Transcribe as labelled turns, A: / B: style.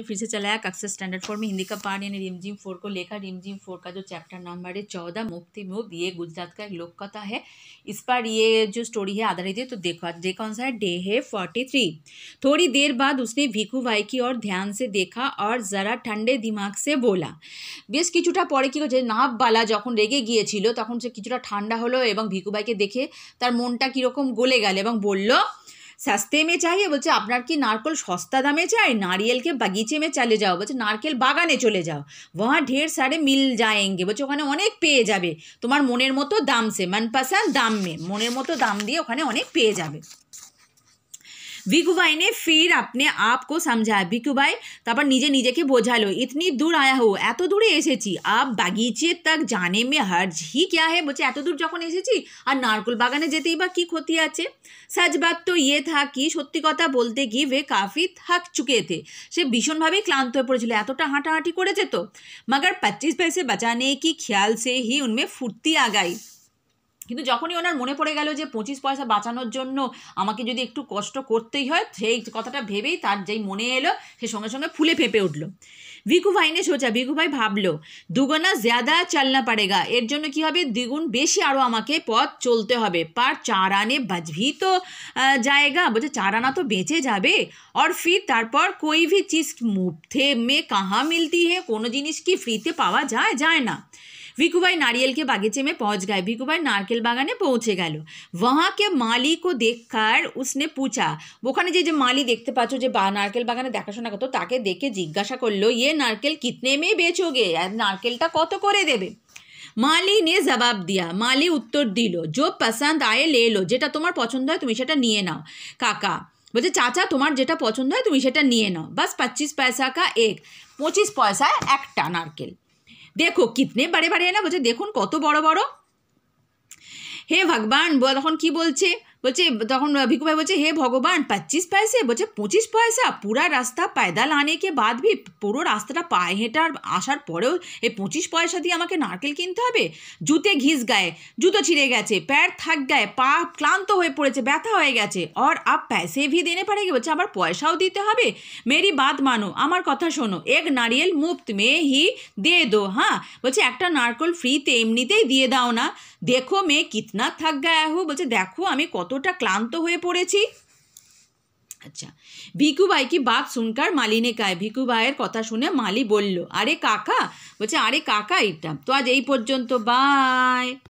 A: এ ফিরসে चलाया AKS standard form Hindi কা পারানি আর এম জি এম ফর্ম কো লেকা এম জি এম ফর্ম কা জো চ্যাপ্টার নাম্বার হ 14 মুক্তি মবিয়ে গুজরাট কা লোককথা হ ইসপার ইয়ে জো স্টোরি হ আধারিত হ তো দেখো আজ যে কোন সাই ডে হ 43 تھوڑی دیر بعد उसने भिकुबाई की और ध्यान से देखा और जरा ठंडे दिमाग से बोला بیس কিচুটা pore কি জো নাব বালা যখন রেগে গিয়েছিল তখন সে কিচুটা ठंडा হলো এবং भिकुबाई के देखे তার মনটা কি রকম গোলে গেল এবং বলল सस्ते में चाहिए বলছে আপনার কি নারকল সস্তা দামে চাই নারিয়েলকে বাগিচে মে চলে যাও বলছে নারকেল বাগানে চলে যাও ওহা ঢের সারে মিল যায়েঙ্গে বলছে ওখানে অনেক পেয়ে যাবে তোমার মনের মতো দাম সে মনপসন্দ দাম মে মনের মতো দাম দিয়ে ওখানে অনেক পেয়ে যাবে વીગુભાઈને એને ফের আপনি আপকো সমঝায় ভিকু ভাই তারপর নিজে নিজেকে বোঝালো ইতনি দূর আয়া হো এত দূরে এসেছি আপ বাগিচে তক জানে মে হর্জ হি ক্যা হে বলছে এত দূর যখন এসেছি আর নারকুল বাগানে যেতেই বা কী ক্ষতি আছে সাজ বাত তো ইয়ে থা কি সত্যি কথা বলতে গিয়ে বে কাফি থাক চুকে থে সে ভীষণভাবেই ক্লান্ত হয়ে পড়েছিল এতটা হাঁটাহাঁটি করেছে তো মগর পঁচিশ পয়সে বাঁচানে কি খেয়াল সে হি উনমে ফুর্তি আগাই কিন্তু যখনই ওনার মনে পড়ে গেল যে পঁচিশ পয়সা বাঁচানোর জন্য আমাকে যদি একটু কষ্ট করতেই হয় সেই কথাটা ভেবেই তার যেই মনে এলো সে সঙ্গে সঙ্গে ফুলে ফেঁপে উঠলো ভিকু ভাই সোচা ভিকু ভাই ভাবলো দুগুণা জ্যাদা চালনা পারেগা এর জন্য কি হবে দ্বিগুণ বেশি আরও আমাকে পথ চলতে হবে পার চার আনে বাজভি তো জায়গা বলছে চার আনা তো বেঁচে যাবে আর ফির তারপর কই ভি চিজ মুফতে মে কাহা মিলতি হে কোনো জিনিস কি ফ্রিতে পাওয়া যায় যায় না ভিকুভাই নারিয়েলকে বাগিচে बागीचे में গায় गए নারকেল বাগানে পৌঁছে গেল ওহাকে के माली को দেখকার उसने ওখানে যে যে মালি দেখতে পাচ্ছ যে বা নারকেল বাগানে দেখাশোনা করতো তাকে দেখে জিজ্ঞাসা করলো ইয়ে নারকেল কিতনে মেয়ে বেচোগে নারকেলটা কত করে দেবে মালি নিয়ে জবাব দিয়া মালি উত্তর দিল জো পছন্দ আয়ে লে লো যেটা তোমার পছন্দ হয় তুমি সেটা নিয়ে নাও কাকা বলছে চাচা তোমার যেটা পছন্দ হয় তুমি সেটা নিয়ে নাও বাস পঁচিশ পয়সা কা এক পঁচিশ পয়সায় একটা নারকেল দেখো কিতনে বারে বারে না বলছে দেখুন কত বড় বড় হে ভগবান তখন কি বলছে বলছে তখন ভিকু ভাই বলছে হে ভগবান পঁচিশ পয়সে বলছে পঁচিশ পয়সা পুরা রাস্তা পায়দাল আনে কে বাদ ভি পুরো রাস্তাটা পায়ে হেঁটার আসার পরেও এই পঁচিশ পয়সা দিয়ে আমাকে নারকেল কিনতে হবে জুতে ঘিস গায়ে জুতো ছিঁড়ে গেছে প্যার থাক গায়ে পা ক্লান্ত হয়ে পড়েছে ব্যথা হয়ে গেছে আর আপ পয়সে ভি দেনে পারে বলছে আবার পয়সাও দিতে হবে মেরি বাদ মানো আমার কথা শোনো এক নারিয়েল মুফত মেয়ে হি দিয়ে দো হ্যাঁ বলছে একটা নারকেল ফ্রিতে এমনিতেই দিয়ে দাও না দেখো মেয়ে কিতনা থাক গায়ে হো বলছে দেখো আমি কত কতটা ক্লান্ত হয়ে পড়েছি আচ্ছা ভিকুবাই কি বাপ শুনকার মালিনে কায় ভিকুবাইয়ের কথা শুনে মালি বলল আরে কাকা বলছে আরে কাকা এটা তো আজ এই পর্যন্ত বাই